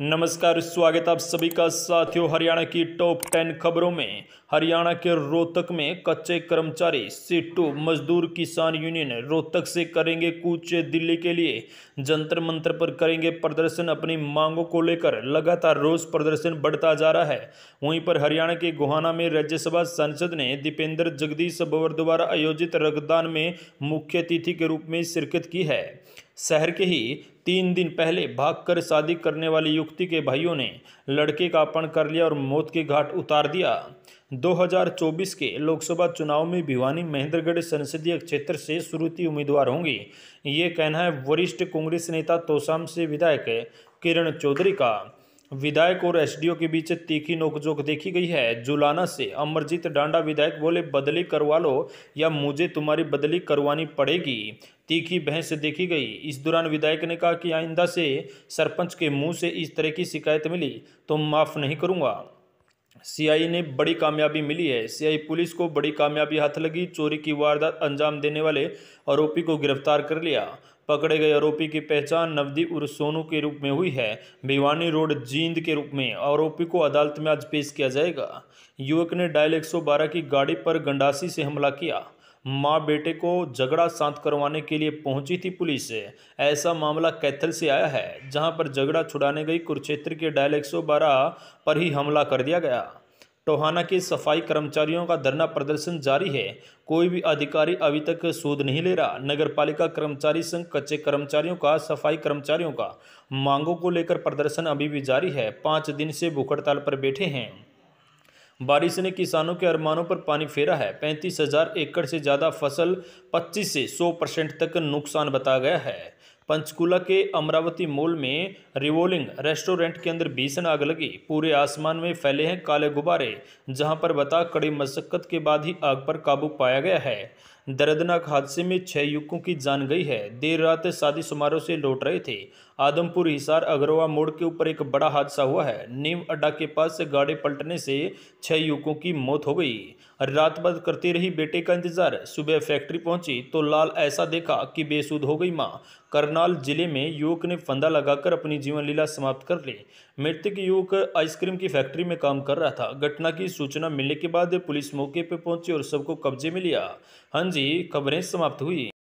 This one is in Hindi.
नमस्कार स्वागत आप सभी का साथियों हरियाणा की टॉप टेन खबरों में हरियाणा के रोहतक में कच्चे कर्मचारी सीटू मजदूर किसान यूनियन रोहतक से करेंगे कूच दिल्ली के लिए जंतर मंत्र पर करेंगे प्रदर्शन अपनी मांगों को लेकर लगातार रोज प्रदर्शन बढ़ता जा रहा है वहीं पर हरियाणा के गोहाना में राज्यसभा सांसद ने दीपेंद्र जगदीश बवर द्वारा आयोजित रक्तदान में मुख्य अतिथि के रूप में शिरकत की है शहर के ही तीन दिन पहले भागकर शादी करने वाली युवती के भाइयों ने लड़के का अपहरण कर लिया और मौत के घाट उतार दिया 2024 के लोकसभा चुनाव में भिवानी महेंद्रगढ़ संसदीय क्षेत्र से शुरूती उम्मीदवार होंगी ये कहना है वरिष्ठ कांग्रेस नेता तोसाम से विधायक किरण चौधरी का विधायक और एसडीओ के बीच तीखी नोकझोंक देखी गई है जुलाना से अमरजीत डांडा विधायक बोले बदली करवा लो या मुझे तुम्हारी बदली करवानी पड़ेगी तीखी बहस देखी गई इस दौरान विधायक ने कहा कि आइंदा से सरपंच के मुंह से इस तरह की शिकायत मिली तो माफ़ नहीं करूंगा सीआई ने बड़ी कामयाबी मिली है सीआई पुलिस को बड़ी कामयाबी हाथ लगी चोरी की वारदात अंजाम देने वाले आरोपी को गिरफ्तार कर लिया पकड़े गए आरोपी की पहचान नवदीप उर्फ सोनू के रूप में हुई है भिवानी रोड जींद के रूप में आरोपी को अदालत में आज पेश किया जाएगा युवक ने डायल 112 की गाड़ी पर गंडासी से हमला किया मां बेटे को झगड़ा शांत करवाने के लिए पहुंची थी पुलिस ऐसा मामला कैथल से आया है जहां पर झगड़ा छुड़ाने गई कुरुक्षेत्र के डायल 112 पर ही हमला कर दिया गया टोहाना के सफाई कर्मचारियों का धरना प्रदर्शन जारी है कोई भी अधिकारी अभी तक सूद नहीं ले रहा नगर पालिका कर्मचारी संघ कच्चे कर्मचारियों का सफाई कर्मचारियों का मांगों को लेकर प्रदर्शन अभी भी जारी है पाँच दिन से भूख हड़ताल पर बैठे हैं बारिश ने किसानों के अरमानों पर पानी फेरा है पैंतीस हजार एकड़ से ज़्यादा फसल पच्चीस से सौ परसेंट तक नुकसान बताया गया है पंचकूला के अमरावती मॉल में रिवोलिंग रेस्टोरेंट के अंदर भीषण आग लगी पूरे आसमान में फैले हैं काले गुब्बारे जहां पर बता कड़ी मशक्कत के बाद ही आग पर काबू पाया गया है दर्दनाक हादसे में छह युवकों की जान गई है देर रात शादी समारोह से लौट रहे थे आदमपुर हिसार अगरवा मोड़ के ऊपर एक बड़ा हादसा हुआ है नीम अड्डा के पास गाड़ी पलटने से छह युवकों की मौत हो गई रात भर करती रही बेटे का इंतजार सुबह फैक्ट्री पहुंची तो लाल ऐसा देखा कि बेसुध हो गई माँ करनाल जिले में युवक ने फंदा लगाकर अपनी जीवन लीला समाप्त कर ली मृतक युवक आइसक्रीम की फैक्ट्री में काम कर रहा था घटना की सूचना मिलने के बाद पुलिस मौके पर पहुंची और सबको कब्जे में लिया हाँ जी जी खबरें समाप्त हुई